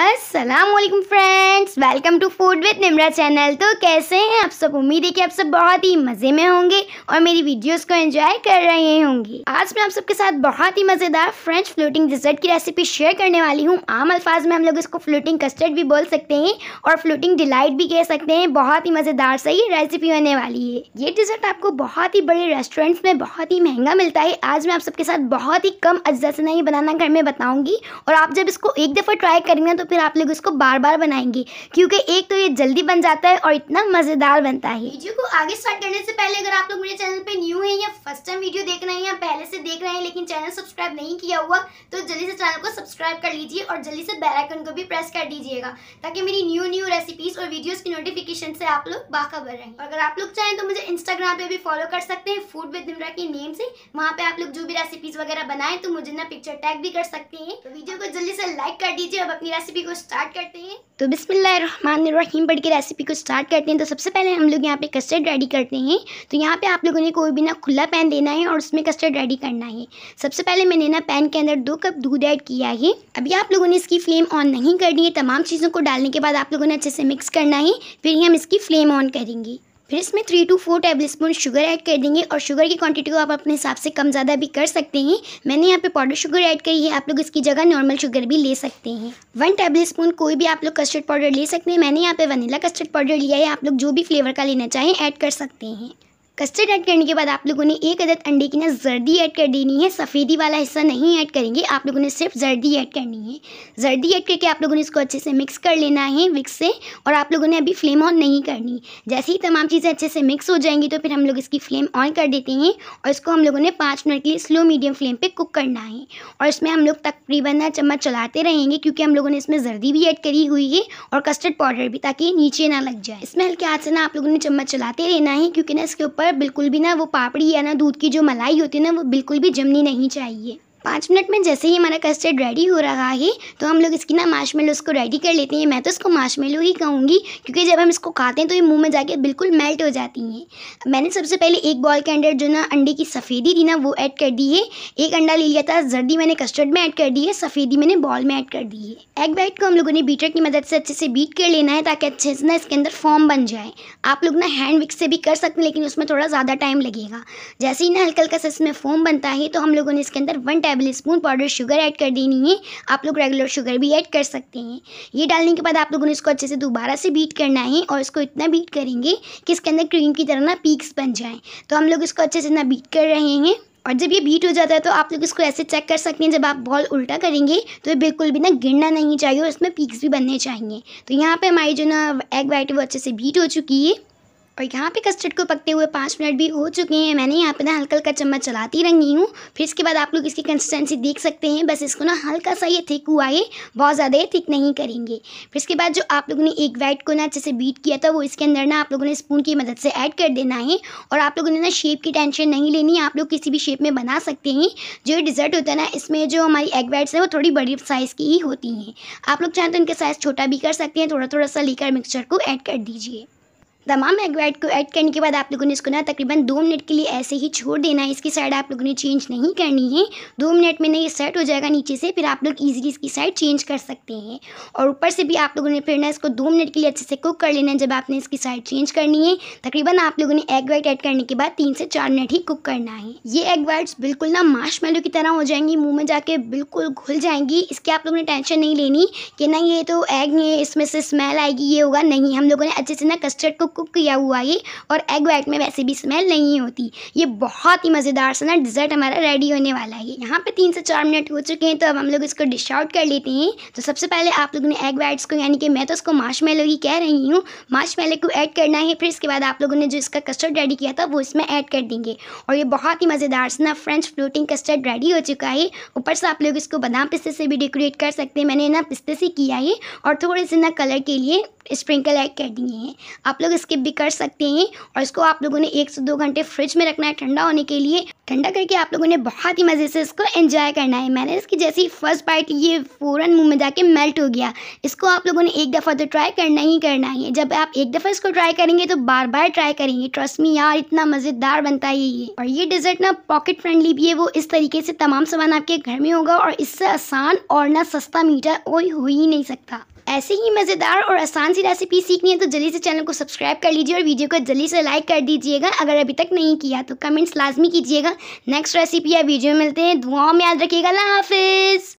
Aslam friends welcome to food with Nimra channel तो कैसे हैं आप सब उम्मीद है कि आप सब बहुत ही मज़े में होंगे और मेरी वीडियोस को एंजॉय कर रहे होंगे आज मैं आप सबके साथ बहुत ही मज़ेदार फ्रेंच फ्लोटिंग डिजर्ट की रेसिपी शेयर करने वाली हूँ आम अल्फाज में हम लोग इसको फ्लोटिंग कस्टर्ड भी बोल सकते हैं और फ्लोटिंग डिलाइट भी कह सकते हैं बहुत ही मज़ेदार सही ही रेसिपी होने वाली है ये डिज़र्ट आपको बहुत ही बड़े रेस्टोरेंट्स में बहुत ही महंगा मिलता है आज मैं आप सबके साथ बहुत ही कम अज्जा से नहीं बनाना घर में बताऊँगी और आप जब इसको एक दफ़ा ट्राई करेंगे तो तो फिर आप लोग इसको बार बार बनाएंगे क्योंकि एक तो ये जल्दी बन जाता है और इतना मज़ेदार बनता है वीडियो को आगे स्टार्ट करने से पहले अगर आप लोग मेरे चैनल पे न्यू हैं या फर्स्ट टाइम वीडियो देख रहे हैं या पहले से देख रहे हैं लेकिन चैनल सब्सक्राइब नहीं किया हुआ तो जल्दी से चैनल को सब्सक्राइब कर लीजिए और जल्दी से बेलाइकन को भी प्रेस कर दीजिएगा ताकि मेरी न्यू न्यू रेसिपीज़ और वीडियोज़ की नोटिफिकेशन से आप लोग बाखबर रहें अगर आप लोग चाहें तो मुझे इंस्टाग्राम पर भी फॉलो कर सकते हैं फूड विद निमरा के नेम से वहाँ पर आप लोग जो भी रेसिपीज़ वगैरह बनाएं तो मुझे ना पिक्चर टैग भी कर सकते हैं तो वीडियो को जल्दी से लाइक कर दीजिए अब अपनी रेसिपी रेसिपी को स्टार्ट करते हैं तो बिस्मिल्लाम पढ़ के रेसिपी को स्टार्ट करते हैं तो सबसे पहले हम लोग यहाँ पे कस्टर्ड रेडी करते हैं तो यहाँ पे आप लोगों ने कोई भी ना खुला पैन देना है और उसमें कस्टर्ड रेडी करना है सबसे पहले मैंने ना पैन के अंदर दो कप दूध ऐड किया है अभी आप लोगों ने इसकी फ्लेम ऑन नहीं करनी है तमाम चीज़ों को डालने के बाद आप लोगों ने अच्छे से मिक्स करना है फिर ही हम इसकी फ्लेम ऑन करेंगे फिर इसमें three two four table spoon sugar add कर देंगे और शुगर की क्वांटिटी को आप अपने हिसाब से कम ज़्यादा भी कर सकते हैं मैंने यहाँ पे पाउडर शुगर ऐड करी है आप लोग इसकी जगह नॉर्मल शुगर भी ले सकते हैं वन टेबल स्पून कोई भी आप लोग कस्टर्ड पाउडर ले सकते हैं मैंने यहाँ पे वनीला कस्टर्ड पाउडर लिया है आप लोग जो भी फ्लेवर का लेना चाहें ऐड कर सकते हैं कस्टर्ड ऐड करने के बाद आप लोगों ने एक अदद अंडे की ना जर्दी ऐड कर देनी है सफ़ेदी वाला हिस्सा नहीं ऐड करेंगे आप लोगों ने सिर्फ जर्दी ऐड करनी है जर्दी ऐड करके आप लोगों ने इसको अच्छे से मिक्स कर लेना है विक्स से और आप लोगों ने अभी फ्लेम ऑन नहीं करनी जैसे ही तमाम चीज़ें अच्छे से मिक्स हो जाएंगी तो फिर हम लोग इसकी फ्लेम ऑन कर देते हैं और इसको हम लोगों ने पाँच मिनट के लिए स्लो मीडियम फ्लेम पर कुक करना है और इसमें हम लोग तकरीबन ना चम्मच चलाते रहेंगे क्योंकि हम लोगों ने इसमें जर्दी भी ऐड करी हुई है और कस्टर्ड पाउडर भी ताकि नीचे ना लग जाए इसमें हल्के हाथ से ना आप लोगों ने चम्मच चलाते रहना है क्योंकि ना इसके ऊपर ऊपर बिल्कुल भी ना वो पापड़ी या ना दूध की जो मलाई होती है ना वो बिल्कुल भी जमनी नहीं चाहिए पाँच मिनट में जैसे ही हमारा कस्टर्ड रेडी हो रहा है तो हम लोग इसकी ना मार्शमेलोस को रेडी कर लेते हैं मैं तो इसको मेलो ही कहूँगी क्योंकि जब हम इसको खाते हैं तो ये मुंह में जाके बिल्कुल मेल्ट हो जाती हैं मैंने सबसे पहले एक बॉल के अंदर जो ना अंडे की सफ़ेदी थी ना वो ऐड कर दी है एक अंडा ले लिया था जर्दी मैंने कस्टर्ड में ऐड कर दी है सफ़ेदी मैंने बॉल में ऐड कर दी है एग वाइट को हम लोगों ने बीटर की मदद से अच्छे से बीट कर लेना है ताकि अच्छे से ना इसके अंदर फॉर्म बन जाए आप लोग ना हैंड विक्स से भी कर सकते हैं लेकिन उसमें थोड़ा ज़्यादा टाइम लगेगा जैसे ही ना हल्का हल्का सा इसमें फॉर्म बनता है तो हम लोगों ने इसके अंदर one table spoon powder sugar add कर देनी है आप लोग रेगुलर शुगर भी ऐड कर सकते हैं ये डालने के बाद आप लोगों ने इसको अच्छे से दोबारा से बीट करना है और इसको इतना बीट करेंगे कि इसके अंदर क्रीम की तरह ना पीक्स बन जाएँ तो हम लोग इसको अच्छे से ना बीट कर रहे हैं और जब ये बीट हो जाता है तो आप लोग इसको ऐसे चेक कर सकते हैं जब आप बॉल उल्टा करेंगे तो ये बिल्कुल भी ना गिरना नहीं चाहिए और इसमें पीक्स भी बनने चाहिए तो यहाँ पे हमारी जो ना एग वाइट है वो अच्छे से बीट हो चुकी है और यहाँ पे कस्टर्ड को पकते हुए पाँच मिनट भी हो चुके हैं मैंने यहाँ पे ना हल्का हल्का चम्मच चलाती रही हूँ फिर इसके बाद आप लोग इसकी कंसिस्टेंसी देख सकते हैं बस इसको ना हल्का सा ये थिक हुआ है बहुत ज़्यादा ये थिक नहीं करेंगे फिर इसके बाद जो आप लोगों ने एक वाइट को ना अच्छे से बीट किया था वो इसके अंदर ना आप लोगों ने स्पून की मदद से ऐड कर देना है और आप लोगों ने ना शेप की टेंशन नहीं लेनी आप लोग किसी भी शेप में बना सकते हैं जो डिज़र्ट होता है ना इसमें जो हमारी एग वाइट्स हैं वो थोड़ी बड़ी साइज़ की ही होती हैं आप लोग चाहें तो इनका साइज़ छोटा भी कर सकते हैं थोड़ा थोड़ा सा लेकर मिक्सचर को ऐड कर दीजिए तमाम एग वाइट को ऐड करने के बाद आप लोगों ने इसको ना तकरीबन दो मिनट के लिए ऐसे ही छोड़ देना है इसकी साइड आप लोगों ने चेंज नहीं करनी है दो मिनट में ना ये सेट हो जाएगा नीचे से फिर आप लोग इजीली इसकी साइड चेंज कर सकते हैं और ऊपर से भी आप लोगों ने फिर ना इसको दो मिनट के लिए अच्छे से कुक कर लेना है जब आपने इसकी साइड चेंज करनी है तकरीबन आप लोगों ने एग वाइट ऐड करने के बाद तीन से चार मिनट ही कुक करना है ये एग वाइट्स बिल्कुल ना माश की तरह हो जाएंगी मुँह में जाके बिल्कुल घुल जाएंगी इसकी आप लोगों ने टेंशन नहीं लेनी कि ना ये तो एग नहीं है इसमें से स्मेल आएगी ये होगा नहीं हम लोगों ने अच्छे से ना कस्टर्ड को कुक किया हुआ ये और एग वाइट में वैसे भी स्मेल नहीं होती ये बहुत ही मज़ेदार सा ना डिज़र्ट हमारा रेडी होने वाला है यहाँ पे तीन से चार मिनट हो चुके हैं तो अब हम लोग इसको डिश आउट कर लेते हैं तो सबसे पहले आप लोगों ने एग वाइट्स को यानी कि मैं तो उसको माश ही कह रही हूँ माश को ऐड करना है फिर इसके बाद आप लोगों ने जो इसका कस्टर्ड रेडी किया था वो इसमें ऐड कर देंगे और ये बहुत ही मज़ेदार सा ना फ्रेंच फ्लोटिंग कस्टर्ड रेडी हो चुका है ऊपर से आप लोग इसको बादाम पिस्ते से भी डेकोरेट कर सकते हैं मैंने ना पिस्ते से किया है और थोड़े से ना कलर के लिए स्प्रिंकल ऐड कर दिए हैं आप लोग स्किप भी कर सकते हैं और इसको आप लोगों ने एक से दो घंटे फ्रिज में रखना है ठंडा होने के लिए ठंडा करके आप लोगों ने बहुत ही मज़े से इसको एंजॉय करना है मैंने इसकी जैसी फर्स्ट बाइट ये फ़ौरन मुंह में जाके मेल्ट हो गया इसको आप लोगों ने एक दफ़ा तो ट्राई करना ही करना है जब आप एक दफ़ा इसको ट्राई करेंगे तो बार बार ट्राई करेंगे ट्रस्ट मी यार इतना मज़ेदार बनता है ये और ये डिज़र्ट ना पॉकेट फ्रेंडली भी है वो इस तरीके से तमाम सामान आपके घर में होगा और इससे आसान और ना सस्ता मीठा कोई हो ही नहीं सकता ऐसे ही मज़ेदार और आसान सी रेसिपी सीखनी है तो जल्दी से चैनल को सब्सक्राइब कर लीजिए और वीडियो को जल्दी से लाइक कर दीजिएगा अगर अभी तक नहीं किया तो कमेंट्स लाजमी कीजिएगा नेक्स्ट रेसिपी या वीडियो मिलते हैं दुआओं में याद रखिएगा अल्लाह हाफिज़